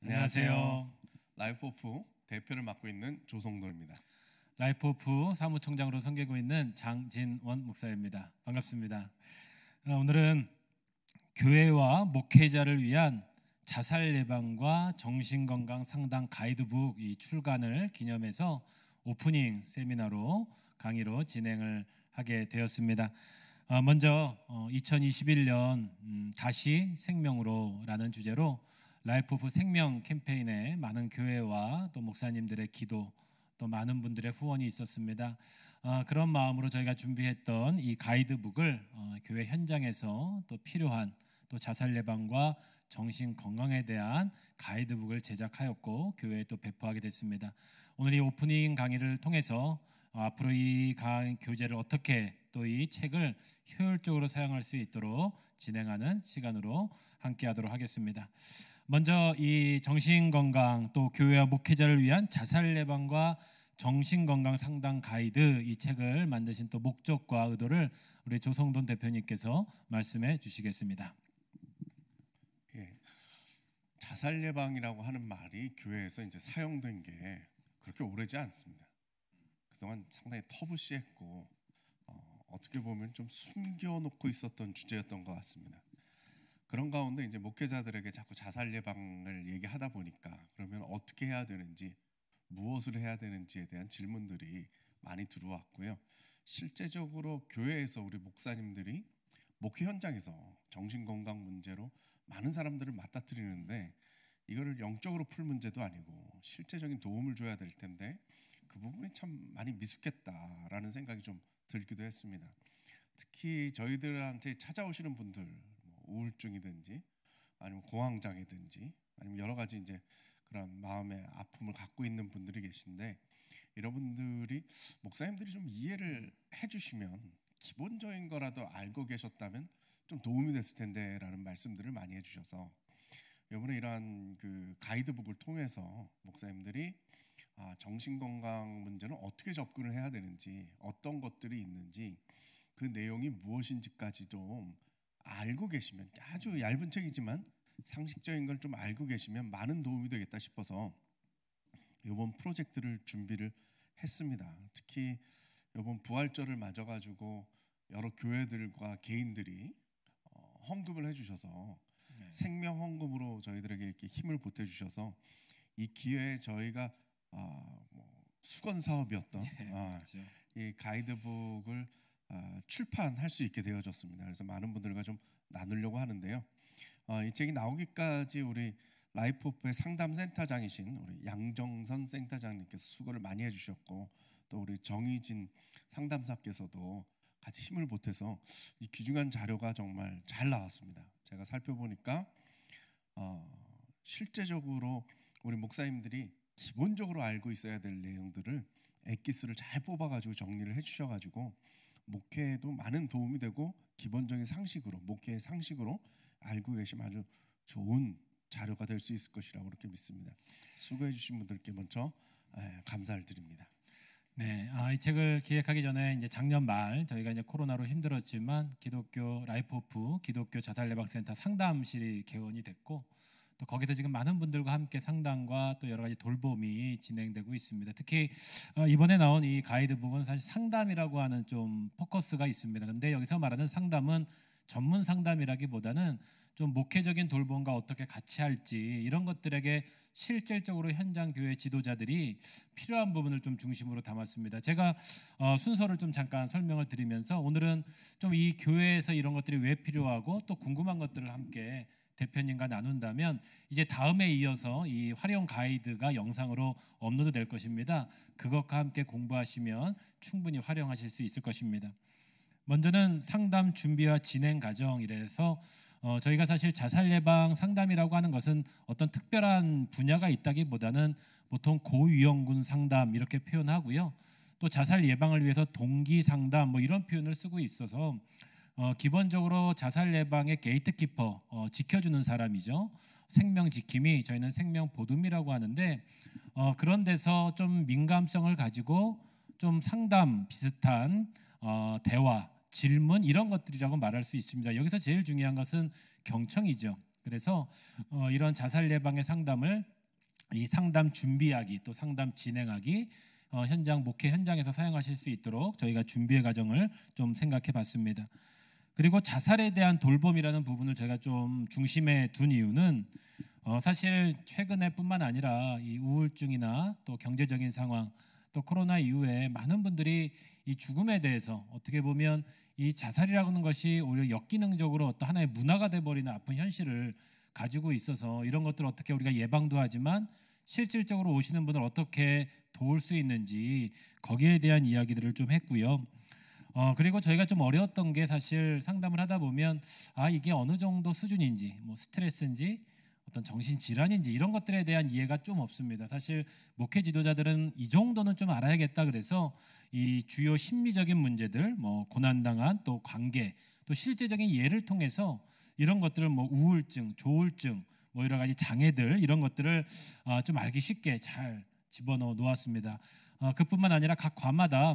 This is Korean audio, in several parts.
안녕하세요. 라이프 오프 대표를 맡고 있는 조성도입니다. 라이프 오프 사무총장으로 섬기고 있는 장진원 목사입니다. 반갑습니다. 오늘은 교회와 목회자를 위한 자살 예방과 정신건강 상담 가이드북 이 출간을 기념해서 오프닝 세미나로 강의로 진행을 하게 되었습니다. 어, 먼저 2021년 어, 음, 다시 생명으로라는 주제로 라이프 오브 생명 캠페인에 많은 교회와 또 목사님들의 기도 또 많은 분들의 후원이 있었습니다. 아, 그런 마음으로 저희가 준비했던 이 가이드북을 어, 교회 현장에서 또 필요한 또 자살 예방과 정신 건강에 대한 가이드북을 제작하였고 교회에 또 배포하게 됐습니다. 오늘 이 오프닝 강의를 통해서 어, 앞으로 이 강, 교재를 어떻게 또이 책을 효율적으로 사용할 수 있도록 진행하는 시간으로 함께 하도록 하겠습니다. 먼저 이 정신건강 또 교회와 목회자를 위한 자살 예방과 정신건강 상담 가이드 이 책을 만드신 또 목적과 의도를 우리 조성돈 대표님께서 말씀해 주시겠습니다. 예. 자살 예방이라고 하는 말이 교회에서 이제 사용된 게 그렇게 오래지 않습니다. 그동안 상당히 터부시했고 어떻게 보면 좀 숨겨놓고 있었던 주제였던 것 같습니다. 그런 가운데 이제 목회자들에게 자꾸 자살 예방을 얘기하다 보니까 그러면 어떻게 해야 되는지 무엇을 해야 되는지에 대한 질문들이 많이 들어왔고요. 실제적으로 교회에서 우리 목사님들이 목회 현장에서 정신건강 문제로 많은 사람들을 맞닥뜨리는데 이거를 영적으로 풀 문제도 아니고 실제적인 도움을 줘야 될 텐데 그 부분이 참 많이 미숙했다라는 생각이 좀 들기도 했습니다. 특히 저희들한테 찾아오시는 분들 뭐 우울증이든지 아니면 공황장애든지 아니면 여러 가지 이제 그런 마음의 아픔을 갖고 있는 분들이 계신데 여러분들이 목사님들이 좀 이해를 해주시면 기본적인 거라도 알고 계셨다면 좀 도움이 됐을 텐데라는 말씀들을 많이 해주셔서 이번에 이러한 그 가이드북을 통해서 목사님들이 아, 정신건강 문제는 어떻게 접근을 해야 되는지 어떤 것들이 있는지 그 내용이 무엇인지까지 좀 알고 계시면 아주 얇은 책이지만 상식적인 걸 좀 알고 계시면 많은 도움이 되겠다 싶어서 이번 프로젝트를 준비를 했습니다. 특히 이번 부활절을 맞아가지고 여러 교회들과 개인들이 어, 헌금을 해주셔서 네. 생명 헌금으로 저희들에게 이렇게 힘을 보태주셔서 이 기회에 저희가 어, 뭐 수건 사업이었던 네, 그렇죠. 이 가이드북을 아, 출판할 수 있게 되어졌습니다. 그래서 많은 분들과 좀 나누려고 하는데요. 아, 이 책이 나오기까지 우리 라이프오프의 상담센터장이신 우리 양정선 센터장님께서 수고를 많이 해주셨고 또 우리 정희진 상담사께서도 같이 힘을 보태서 이 귀중한 자료가 정말 잘 나왔습니다. 제가 살펴보니까 어, 실제적으로 우리 목사님들이 기본적으로 알고 있어야 될 내용들을 액기스를잘 뽑아가지고 정리를 해주셔가지고 목회에도 많은 도움이 되고 기본적인 상식으로 목회의 상식으로 알고 계시면 아주 좋은 자료가 될 수 있을 것이라고 그렇게 믿습니다. 수고해 주신 분들께 먼저 감사를 드립니다. 네, 아, 이 책을 기획하기 전에 이제 작년 말 저희가 이제 코로나로 힘들었지만 기독교 라이프 오프 기독교 자살예방센터 상담실이 개원이 됐고 또 거기서 지금 많은 분들과 함께 상담과 또 여러 가지 돌봄이 진행되고 있습니다. 특히 어, 이번에 나온 이 가이드북은 사실 상담이라고 하는 좀 포커스가 있습니다. 근데 여기서 말하는 상담은 전문 상담이라기보다는 좀 목회적인 돌봄과 어떻게 같이 할지 이런 것들에게 실질적으로 현장 교회 지도자들이 필요한 부분을 좀 중심으로 담았습니다. 제가 어, 순서를 좀 잠깐 설명을 드리면서 오늘은 좀 이 교회에서 이런 것들이 왜 필요하고 또 궁금한 것들을 함께 대표님과 나눈다면 이제 다음에 이어서 이 활용 가이드가 영상으로 업로드 될 것입니다. 그것과 함께 공부하시면 충분히 활용하실 수 있을 것입니다. 먼저는 상담 준비와 진행 과정이라서 어, 저희가 사실 자살 예방 상담이라고 하는 것은 어떤 특별한 분야가 있다기보다는 보통 고위험군 상담 이렇게 표현하고요. 또 자살 예방을 위해서 동기 상담 뭐 이런 표현을 쓰고 있어서 어, 기본적으로 자살 예방의 게이트키퍼 어, 지켜주는 사람이죠. 생명 지킴이 저희는 생명 보듬이라고 하는데 어, 그런 데서 좀 민감성을 가지고 좀 상담 비슷한 어, 대화 질문 이런 것들이라고 말할 수 있습니다. 여기서 제일 중요한 것은 경청이죠. 그래서 어, 이런 자살 예방의 상담을 이 상담 준비하기 또 상담 진행하기 어, 현장 목회 현장에서 사용하실 수 있도록 저희가 준비의 과정을 좀 생각해 봤습니다. 그리고 자살에 대한 돌봄이라는 부분을 제가 좀 중심에 둔 이유는 어, 사실 최근에뿐만 아니라 이 우울증이나 또 경제적인 상황 또 코로나 이후에 많은 분들이 이 죽음에 대해서 어떻게 보면 이 자살이라는 것이 오히려 역기능적으로 어떤 하나의 문화가 돼버리는 아픈 현실을 가지고 있어서 이런 것들 을 어떻게 우리가 예방도 하지만 실질적으로 오시는 분을 어떻게 도울 수 있는지 거기에 대한 이야기들을 좀 했고요. 어, 그리고 저희가 좀 어려웠던 게 사실 상담을 하다 보면 아 이게 어느 정도 수준인지 뭐 스트레스인지 어떤 정신질환인지 이런 것들에 대한 이해가 좀 없습니다. 사실 목회 지도자들은 이 정도는 좀 알아야겠다 그래서 이 주요 심리적인 문제들 뭐 고난당한 또 관계 또 실제적인 예를 통해서 이런 것들을 뭐 우울증, 조울증 뭐 여러 가지 장애들 이런 것들을 아, 좀 알기 쉽게 잘 집어넣어 놓았습니다. 아, 그뿐만 아니라 각 과마다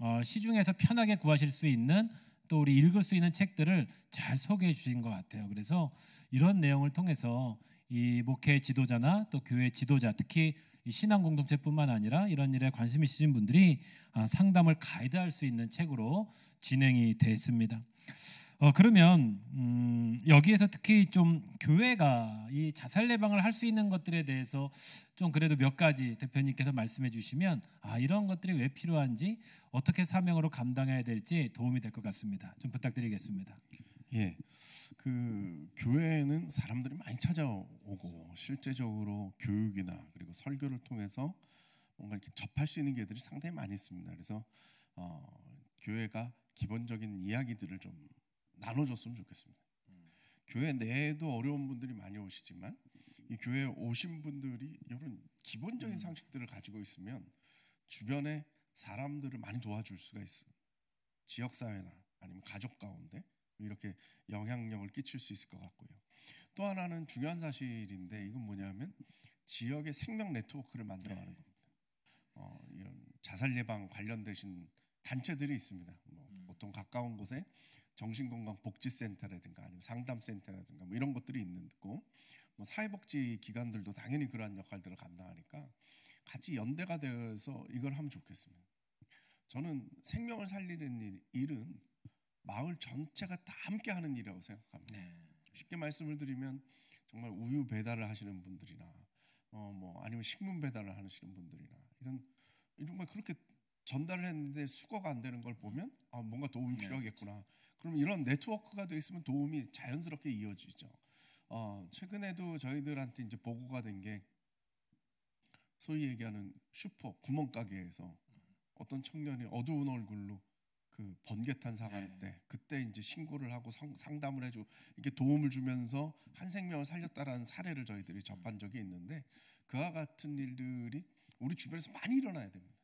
어, 시중에서 편하게 구하실 수 있는 또 우리 읽을 수 있는 책들을 잘 소개해 주신 것 같아요. 그래서 이런 내용을 통해서 이 목회 지도자나 또 교회 지도자 특히 신앙 공동체뿐만 아니라 이런 일에 관심 있으신 분들이 아, 상담을 가이드할 수 있는 책으로 진행이 됐습니다. 어, 그러면 음, 여기에서 특히 좀 교회가 이 자살 예방을 할 수 있는 것들에 대해서 좀 그래도 몇 가지 대표님께서 말씀해 주시면 아 이런 것들이 왜 필요한지 어떻게 사명으로 감당해야 될지 도움이 될 것 같습니다. 좀 부탁드리겠습니다. 예. 그 교회에는 사람들이 많이 찾아오고 그렇죠. 실제적으로 교육이나 그리고 설교를 통해서 뭔가 이렇게 접할 수 있는 게들이 상당히 많이 있습니다. 그래서 어, 교회가 기본적인 이야기들을 좀 나눠줬으면 좋겠습니다. 음. 교회 내에도 어려운 분들이 많이 오시지만 이 교회에 오신 분들이 이런 기본적인 음. 상식들을 가지고 있으면 주변에 사람들을 많이 도와줄 수가 있어. 지역 사회나 아니면 가족 가운데 이렇게 영향력을 끼칠 수 있을 것 같고요. 또 하나는 중요한 사실인데 이건 뭐냐면 지역의 생명 네트워크를 만들어가는 겁니다. 어, 이런 자살 예방 관련되신 단체들이 있습니다. 뭐 음. 보통 가까운 곳에 정신건강복지센터라든가 아니면 상담센터라든가 뭐 이런 것들이 있는 고뭐 사회복지 기관들도 당연히 그러한 역할들을 감당하니까 같이 연대가 되어서 이걸 하면 좋겠습니다. 저는 생명을 살리는 일은 마을 전체가 다 함께 하는 일이라고 생각합니다. 네. 쉽게 말씀을 드리면 정말 우유 배달을 하시는 분들이나 어 뭐 아니면 식문 배달을 하시는 분들이나 이런 정말 그렇게 전달을 했는데 수거가 안 되는 걸 보면 아 뭔가 도움이 네, 그렇죠. 필요하겠구나. 네, 그럼 이런 네트워크가 돼 있으면 도움이 자연스럽게 이어지죠. 어, 최근에도 저희들한테 이제 보고가 된 게 소위 얘기하는 슈퍼 구멍가게에서 어떤 청년이 어두운 얼굴로 그 번개탄 사갈 때 그때 이제 신고를 하고 상담을 해주고 이렇게 도움을 주면서 한 생명을 살렸다라는 사례를 저희들이 접한 적이 있는데 그와 같은 일들이 우리 주변에서 많이 일어나야 됩니다.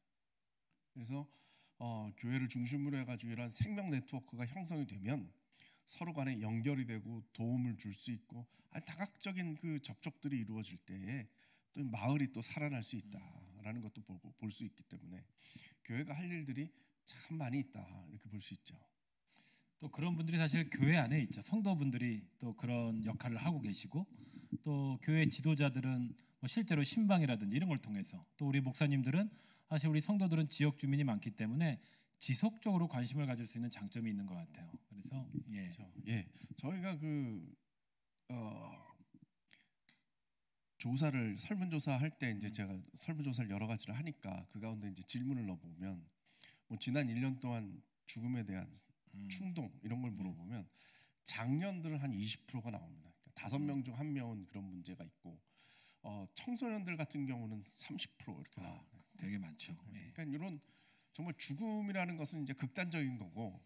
그래서 어, 교회를 중심으로 해가지고 이러 생명 네트워크가 형성이 되면 서로 간에 연결이 되고 도움을 줄 수 있고 다각적인 그 접촉들이 이루어질 때에 또 마을이 또 살아날 수 있다라는 것도 보고 볼 수 있기 때문에 교회가 할 일들이 참 많이 있다 이렇게 볼 수 있죠. 또 그런 분들이 사실 교회 안에 있죠. 성도분들이 또 그런 역할을 하고 계시고 또 교회 지도자들은 뭐 실제로 신방이라든지 이런 걸 통해서 또 우리 목사님들은 사실 우리 성도들은 지역 주민이 많기 때문에 지속적으로 관심을 가질 수 있는 장점이 있는 것 같아요. 그래서 예, 그렇죠. 예, 저희가 그 어, 조사를 설문조사 할때 이제 제가 설문조사를 여러 가지를 하니까 그 가운데 이제 질문을 넣어보면 뭐 지난 1년 동안 죽음에 대한 음. 충동 이런 걸 물어보면 네. 작년들은 한 20%가 나옵니다. 그러니까 다섯 그러니까 명중 음. 한 명은 그런 문제가 있고 어, 청소년들 같은 경우는 30% 이렇게 아, 나옵 그 되게 많죠. 네. 예. 그러니까 네. 이런 정말 죽음이라는 것은 이제 극단적인 거고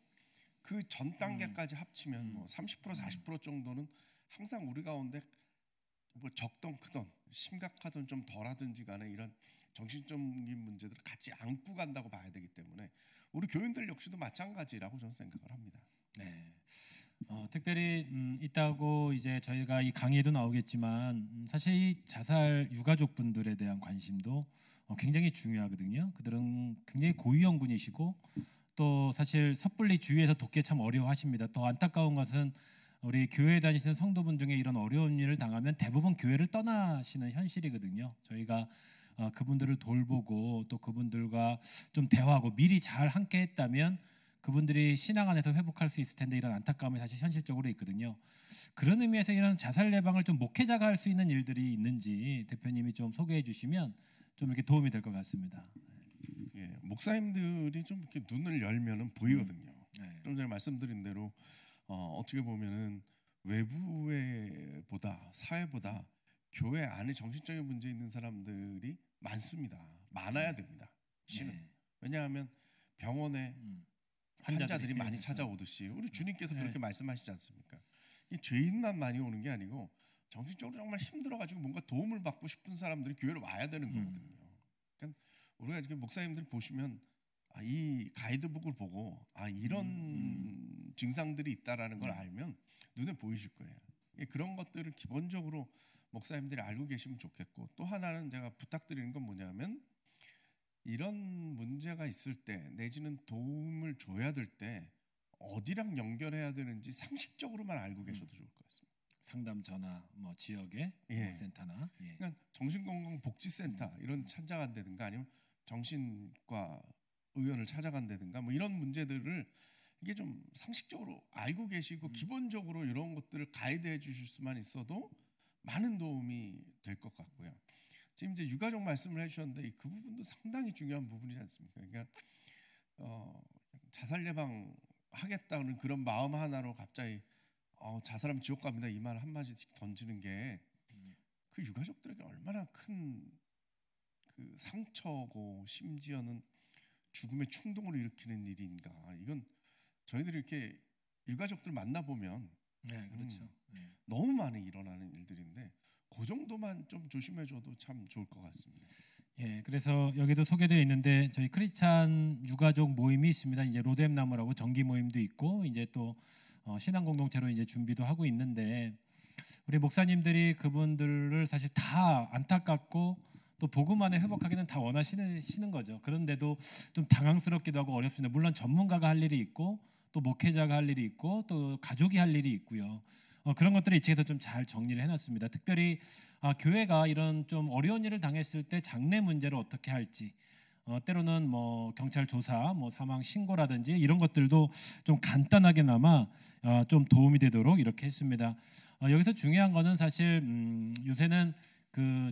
그 전 단계까지 음. 합치면 뭐30% 40% 음. 정도는 항상 우리 가운데 뭐 적던 크던 심각하던 좀 덜하든지 간에 이런 정신적인 문제들을 같이 안고 간다고 봐야 되기 때문에 우리 교인들 역시도 마찬가지라고 저는 생각을 합니다. 네. 어, 특별히 음, 있다고 이제 저희가 이 강의에도 나오겠지만 음, 사실 자살 유가족 분들에 대한 관심도 어, 굉장히 중요하거든요. 그들은 굉장히 고위험군이시고 또 사실 섣불리 주위에서 돕기 참 어려워하십니다. 더 안타까운 것은 우리 교회 에 다니시는 성도분 중에 이런 어려운 일을 당하면 대부분 교회를 떠나시는 현실이거든요. 저희가 어, 그분들을 돌보고 또 그분들과 좀 대화하고 미리 잘 함께 했다면 그분들이 신앙 안에서 회복할 수 있을 텐데 이런 안타까움이 사실 현실적으로 있거든요. 그런 의미에서 이런 자살 예방을 좀 목회자가 할 수 있는 일들이 있는지 대표님이 좀 소개해 주시면 좀 이렇게 도움이 될 것 같습니다. 예, 목사님들이 좀 이렇게 눈을 열면은 보이거든요. 음, 네. 좀 전에 말씀드린 대로 어, 어떻게 보면은 외부에 보다 사회보다 교회 안에 정신적인 문제 있는 사람들이 많습니다. 많아야 네. 됩니다. 실은 네. 왜냐하면 병원에 음. 환자들이, 환자들이 많이 찾아오듯이 우리 네. 주님께서 네. 그렇게 말씀하시지 않습니까? 이 죄인만 많이 오는 게 아니고 정신적으로 정말 힘들어가지고 뭔가 도움을 받고 싶은 사람들이 교회로 와야 되는 음. 거거든요. 음. 그러니까 우리가 이렇 목사님들 보시면 아, 이 가이드북을 보고 아 이런 음. 음. 증상들이 있다라는 걸 알면 눈에 보이실 거예요. 예, 그런 것들을 기본적으로 목사님들이 알고 계시면 좋겠고 또 하나는 제가 부탁드리는 건 뭐냐면 이런 문제가 있을 때 내지는 도움을 줘야 될 때 어디랑 연결해야 되는지 상식적으로만 알고 음. 계셔도 좋을 것 같습니다. 상담 전화 뭐 지역의 예. 센터나 예. 그러니까 정신건강복지센터 음. 이런 찾아간다든가 아니면 정신과 의원을 찾아간다든가 뭐 이런 문제들을 이게 좀 상식적으로 알고 계시고 음. 기본적으로 이런 것들을 가이드해 주실 수만 있어도 많은 도움이 될 것 같고요. 지금 이제 육아적 말씀을 해주셨는데 그 부분도 상당히 중요한 부분이지 않습니까? 그러니까 어, 자살 예방 하겠다는 그런 마음 하나로 갑자기 어, 자살하면 지옥 갑니다 이 말 한마디씩 던지는 게 그 유가족들에게 얼마나 큰그 상처고 심지어는 죽음의 충동을 일으키는 일인가 이건 저희들이 이렇게 유가족들 만나보면 네, 음, 그렇죠. 음, 너무 많이 일어나는 일들인데 그 정도만 좀 조심해줘도 참 좋을 것 같습니다. 예, 그래서 여기도 소개되어 있는데 저희 크리스찬 유가족 모임이 있습니다. 이제 로뎀 나무라고 정기 모임도 있고 이제 또 어, 신앙 공동체로 이제 준비도 하고 있는데 우리 목사님들이 그분들을 사실 다 안타깝고 또 복음 안에 회복하기는 다 원하시는 거죠. 그런데도 좀 당황스럽기도 하고 어렵습니다. 물론 전문가가 할 일이 있고 또 목회자가 할 일이 있고 또 가족이 할 일이 있고요. 어, 그런 것들을 이 책에서 좀 잘 정리를 해놨습니다. 특별히 아, 교회가 이런 좀 어려운 일을 당했을 때 장례 문제를 어떻게 할지 어, 때로는 뭐 경찰 조사, 뭐 사망 신고라든지 이런 것들도 좀 간단하게나마 어, 좀 도움이 되도록 이렇게 했습니다. 어, 여기서 중요한 거는 사실 음, 요새는 그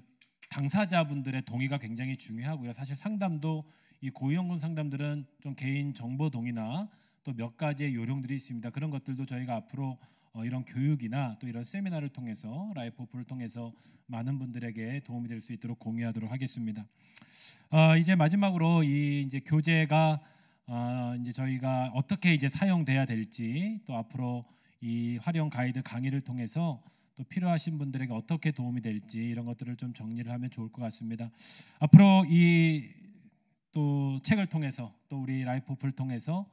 당사자분들의 동의가 굉장히 중요하고요. 사실 상담도 이 고위험군 상담들은 좀 개인 정보 동의나 또몇 가지의 요령들이 있습니다. 그런 것들도 저희가 앞으로 어, 이런 교육이나 또 이런 세미나를 통해서 라이프오프를 통해서 많은 분들에게 도움이 될 수 있도록 공유하도록 하겠습니다. 아, 이제 마지막으로 이 이제 교재가 아, 이제 저희가 어떻게 이제 사용돼야 될지 또 앞으로 이 활용 가이드 강의를 통해서 또 필요하신 분들에게 어떻게 도움이 될지 이런 것들을 좀 정리를 하면 좋을 것 같습니다. 앞으로 이 또 책을 통해서 또 우리 라이프오프를 통해서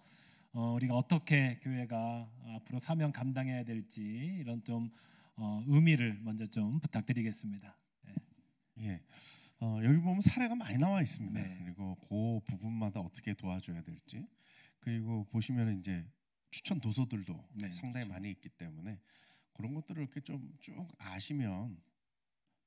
어, 우리가 어떻게 교회가 앞으로 사명 감당해야 될지 이런 좀 어, 의미를 먼저 좀 부탁드리겠습니다. 예. 예. 어, 여기 보면 사례가 많이 나와 있습니다. 네. 그리고 그 부분마다 어떻게 도와줘야 될지 그리고 보시면 이제 추천 도서들도 네, 상당히 그렇죠. 많이 있기 때문에 그런 것들을 이렇게 좀 쭉 아시면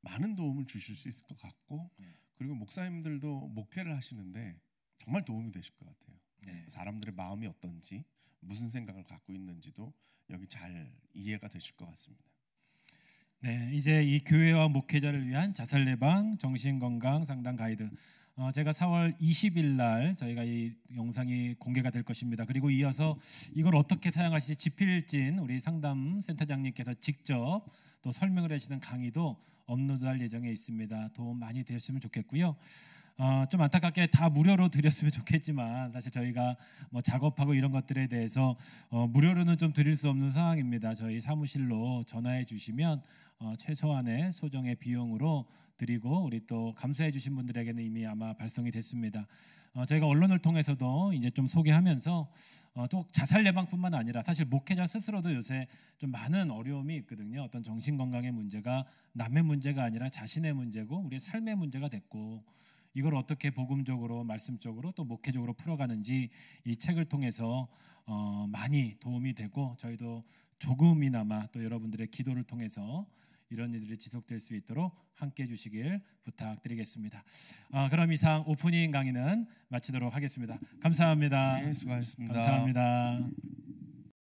많은 도움을 주실 수 있을 것 같고 네. 그리고 목사님들도 목회를 하시는데 정말 도움이 되실 것 같아요. 네. 사람들의 마음이 어떤지 무슨 생각을 갖고 있는지도 여기 잘 이해가 되실 것 같습니다. 네, 이제 이 교회와 목회자를 위한 자살 예방 정신 건강 상담 가이드. 어, 제가 4월 20일 날 저희가 이 영상이 공개가 될 것입니다. 그리고 이어서 이걸 어떻게 사용하실지 지필진 우리 상담 센터장님께서 직접 또 설명을 하시는 강의도 업로드할 예정에 있습니다. 도움 많이 되셨으면 좋겠고요. 어, 좀 안타깝게 다 무료로 드렸으면 좋겠지만 사실 저희가 뭐 작업하고 이런 것들에 대해서 어, 무료로는 좀 드릴 수 없는 상황입니다. 저희 사무실로 전화해 주시면 어, 최소한의 소정의 비용으로 드리고 우리 또 감사해 주신 분들에게는 이미 아마 발송이 됐습니다. 어, 저희가 언론을 통해서도 이제 좀 소개하면서 어, 또 자살 예방뿐만 아니라 사실 목회자 스스로도 요새 좀 많은 어려움이 있거든요. 어떤 정신 건강의 문제가 남의 문제가 아니라 자신의 문제고 우리의 삶의 문제가 됐고 이걸 어떻게 복음적으로 말씀적으로 또 목회적으로 풀어가는지 이 책을 통해서 어, 많이 도움이 되고 저희도 조금이나마 또 여러분들의 기도를 통해서 이런 일들이 지속될 수 있도록 함께 해주시길 부탁드리겠습니다. 아, 그럼 이상 오프닝 강의는 마치도록 하겠습니다. 감사합니다. 네, 수고하셨습니다. 감사합니다.